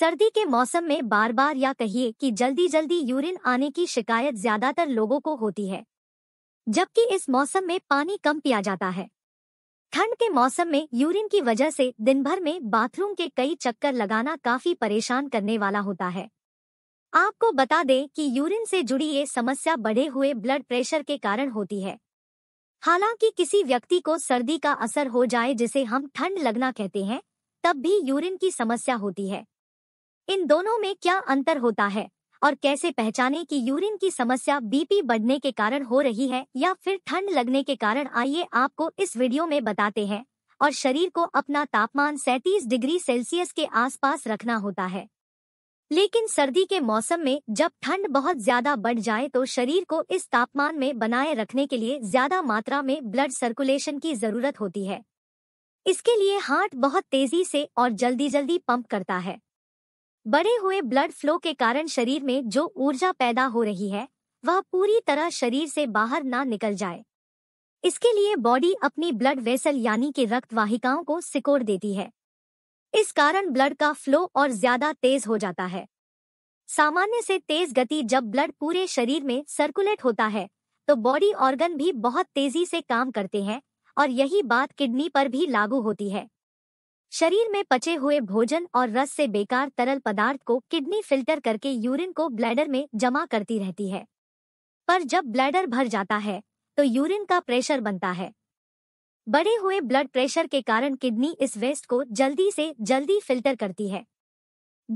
सर्दी के मौसम में बार बार या कहिए कि जल्दी जल्दी यूरिन आने की शिकायत ज्यादातर लोगों को होती है जबकि इस मौसम में पानी कम पिया जाता है ठंड के मौसम में यूरिन की वजह से दिन भर में बाथरूम के कई चक्कर लगाना काफी परेशान करने वाला होता है आपको बता दें कि यूरिन से जुड़ी ये समस्या बढ़े हुए ब्लड प्रेशर के कारण होती है हालांकि किसी व्यक्ति को सर्दी का असर हो जाए जिसे हम ठंड लगना कहते हैं तब भी यूरिन की समस्या होती है इन दोनों में क्या अंतर होता है और कैसे पहचाने कि यूरिन की समस्या बीपी बढ़ने के कारण हो रही है या फिर ठंड लगने के कारण आइए आपको इस वीडियो में बताते हैं और शरीर को अपना तापमान सैतीस डिग्री सेल्सियस के आसपास रखना होता है लेकिन सर्दी के मौसम में जब ठंड बहुत ज्यादा बढ़ जाए तो शरीर को इस तापमान में बनाए रखने के लिए ज्यादा मात्रा में ब्लड सर्कुलेशन की जरूरत होती है इसके लिए हार्ट बहुत तेजी से और जल्दी जल्दी पंप करता है बड़े हुए ब्लड फ्लो के कारण शरीर में जो ऊर्जा पैदा हो रही है वह पूरी तरह शरीर से बाहर ना निकल जाए इसके लिए बॉडी अपनी ब्लड वेसल यानी कि रक्त वाहिकाओं को सिकोड़ देती है इस कारण ब्लड का फ्लो और ज्यादा तेज हो जाता है सामान्य से तेज गति जब ब्लड पूरे शरीर में सर्कुलेट होता है तो बॉडी ऑर्गन भी बहुत तेजी से काम करते हैं और यही बात किडनी पर भी लागू होती है शरीर में पचे हुए भोजन और रस से बेकार तरल पदार्थ को किडनी फिल्टर करके यूरिन को ब्लैडर में जमा करती रहती है पर जब ब्लैडर भर जाता है तो यूरिन का प्रेशर बनता है बढ़े हुए ब्लड प्रेशर के कारण किडनी इस वेस्ट को जल्दी से जल्दी फिल्टर करती है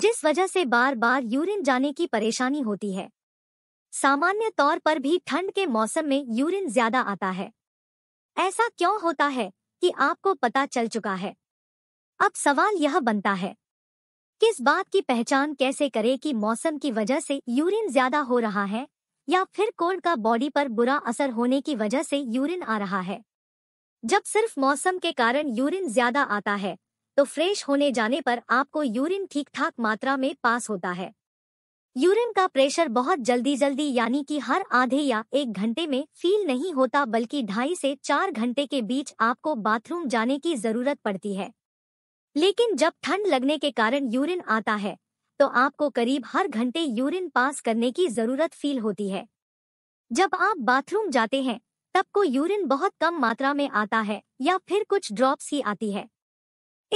जिस वजह से बार बार यूरिन जाने की परेशानी होती है सामान्य तौर पर भी ठंड के मौसम में यूरिन ज्यादा आता है ऐसा क्यों होता है कि आपको पता चल चुका है अब सवाल यह बनता है किस बात की पहचान कैसे करे कि मौसम की वजह से यूरिन ज्यादा हो रहा है या फिर कोल्ड का बॉडी पर बुरा असर होने की वजह से यूरिन आ रहा है जब सिर्फ मौसम के कारण यूरिन ज्यादा आता है तो फ्रेश होने जाने पर आपको यूरिन ठीक ठाक मात्रा में पास होता है यूरिन का प्रेशर बहुत जल्दी जल्दी यानी कि हर आधे या एक घंटे में फील नहीं होता बल्कि ढाई से चार घंटे के बीच आपको बाथरूम जाने की जरूरत पड़ती है लेकिन जब ठंड लगने के कारण यूरिन आता है तो आपको करीब हर घंटे यूरिन पास करने की जरूरत फील होती है जब आप बाथरूम जाते हैं तब को यूरिन बहुत कम मात्रा में आता है या फिर कुछ ड्रॉप्स ही आती है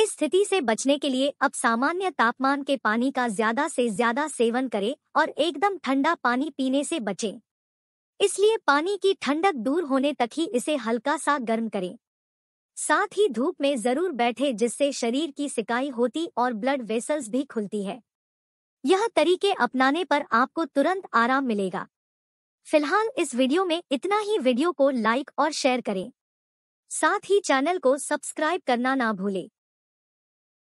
इस स्थिति से बचने के लिए अब सामान्य तापमान के पानी का ज्यादा से ज्यादा सेवन करें और एकदम ठंडा पानी पीने से बचें इसलिए पानी की ठंडक दूर होने तक ही इसे हल्का सा गर्म करें साथ ही धूप में जरूर बैठे जिससे शरीर की सिकाई होती और ब्लड वेसल्स भी खुलती है यह तरीके अपनाने पर आपको तुरंत आराम मिलेगा फिलहाल इस वीडियो में इतना ही वीडियो को लाइक और शेयर करें साथ ही चैनल को सब्सक्राइब करना ना भूलें